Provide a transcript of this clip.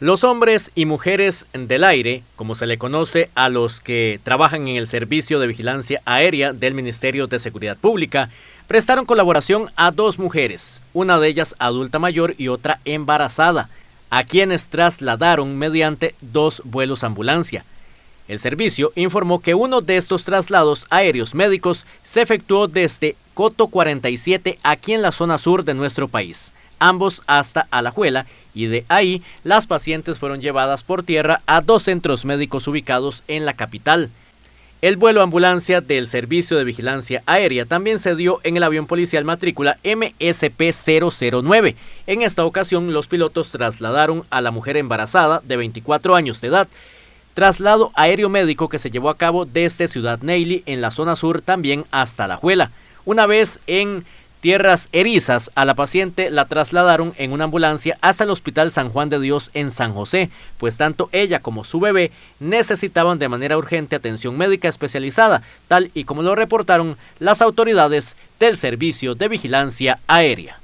Los hombres y mujeres del aire, como se le conoce a los que trabajan en el Servicio de Vigilancia Aérea del Ministerio de Seguridad Pública, prestaron colaboración a dos mujeres, una de ellas adulta mayor y otra embarazada, a quienes trasladaron mediante dos vuelos ambulancia. El servicio informó que uno de estos traslados aéreos médicos se efectuó desde Coto 47 aquí en la zona sur de nuestro país, ambos hasta Alajuela, y de ahí las pacientes fueron llevadas por tierra a dos centros médicos ubicados en la capital. El vuelo ambulancia del Servicio de Vigilancia Aérea también se dio en el avión policial matrícula MSP-009. En esta ocasión, los pilotos trasladaron a la mujer embarazada de 24 años de edad, traslado aéreo médico que se llevó a cabo desde Ciudad Neily en la zona sur también hasta La Juela. Una vez en tierras erizas, a la paciente la trasladaron en una ambulancia hasta el Hospital San Juan de Dios en San José, pues tanto ella como su bebé necesitaban de manera urgente atención médica especializada, tal y como lo reportaron las autoridades del Servicio de Vigilancia Aérea.